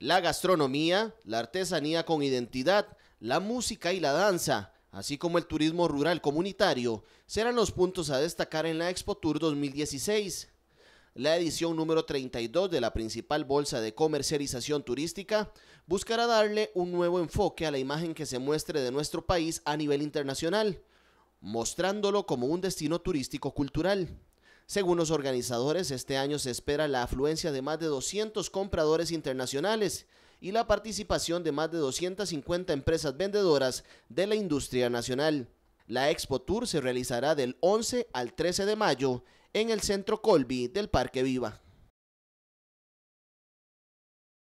la gastronomía, la artesanía con identidad, la música y la danza, así como el turismo rural comunitario, serán los puntos a destacar en la Expo Tour 2016. La edición número 32 de la principal bolsa de comercialización turística buscará darle un nuevo enfoque a la imagen que se muestre de nuestro país a nivel internacional, mostrándolo como un destino turístico cultural. Según los organizadores, este año se espera la afluencia de más de 200 compradores internacionales y la participación de más de 250 empresas vendedoras de la industria nacional. La Expo Tour se realizará del 11 al 13 de mayo en el Centro Colby del Parque Viva.